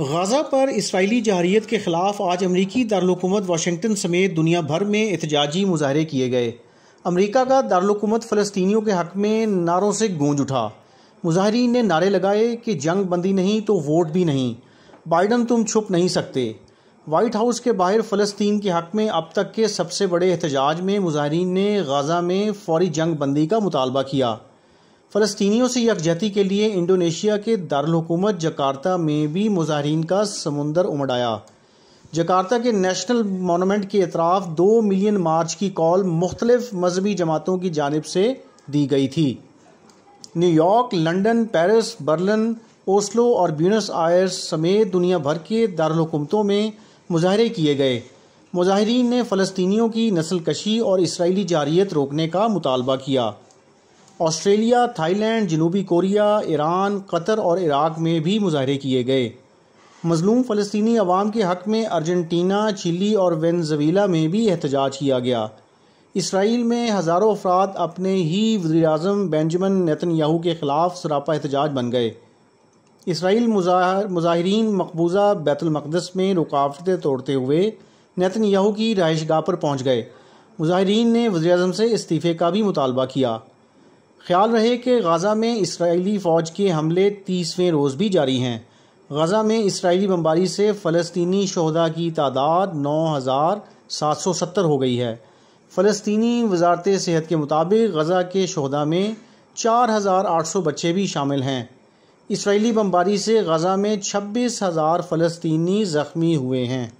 गजा पर इसराइली जहरीत के ख़िलाफ़ आज अमरीकी दारकूमत वाशिंगटन समेत दुनिया भर में एहतजाजी मुजाहरे किए गए अमरीका का दारकूमत फ़लस्तियों के हक़ में नारों से गूंज उठा मुजाहरीन ने नारे लगाए कि जंग बंदी नहीं तो वोट भी नहीं बाइडन तुम छुप नहीं सकते वाइट हाउस के बाहर फ़लस्तीन के हक़ में अब तक के सबसे बड़े एहतजाज में मुजाहरीन ने गजा में फौरी जंग बंदी का मुतालबा किया फ़लस्तीनियों से यकजहती के लिए इंडोनेशिया के दारकूमत जकार्ता में भी मुजाहन का समुंदर उमड़ आया जकार्ता के नेशनल मोनूमेंट के अतराफ़ दो मिलियन मार्च की कॉल मुख्तलिफ मजहबी जमातों की जानब से दी गई थी New York London Paris Berlin Oslo और ब्यूनस आयर्स समेत दुनिया भर के दारकूमतों में मुजाहरे किए गए मुजाहरीन ने फ़लस्तीनियों की नस्ल कशी और इसराइली जारियत रोकने का मुतालबा किया ऑस्ट्रेलिया थाईलैंड जनूबी कोरिया ईरान कतर और इराक में भी मुजाहरे किए गए मजलूम फ़लस्तनी आवाम के हक़ में अर्जेंटीना चिली और वेनजवीला में भी एहतजाज किया गया इसराइल में हज़ारों अफराद अपने ही वजी अजम बेंजमन याहू के ख़िलाफ़ सरापा एहतजाज बन गए इसराइल मुजाहरीन मकबूजा बैतुलमक़दस में रुकावटें तोड़ते हुए याहू की रहाइश गाह पर पहुँच गए मुजाहरीन ने वजी अजम से इस्तीफ़े का भी मुतालबा किया ख्याल रहे कि गज़ा में इसराइली फ़ौज के हमले तीसवें रोज़ भी जारी हैं गज़ा में इसराइली बमबारी से फ़लस्तनी शहदा की तादाद नौ हज़ार सात सौ सत्तर हो गई है फ़लस्तनी वजारत सेहत के मुताबिक गज़ा के शहदा में चार हज़ार आठ सौ बच्चे भी शामिल हैं इसराइली बमबारी से गज़ा में छब्बीस हज़ार फ़लस्तनी ज़ख्मी हुए हैं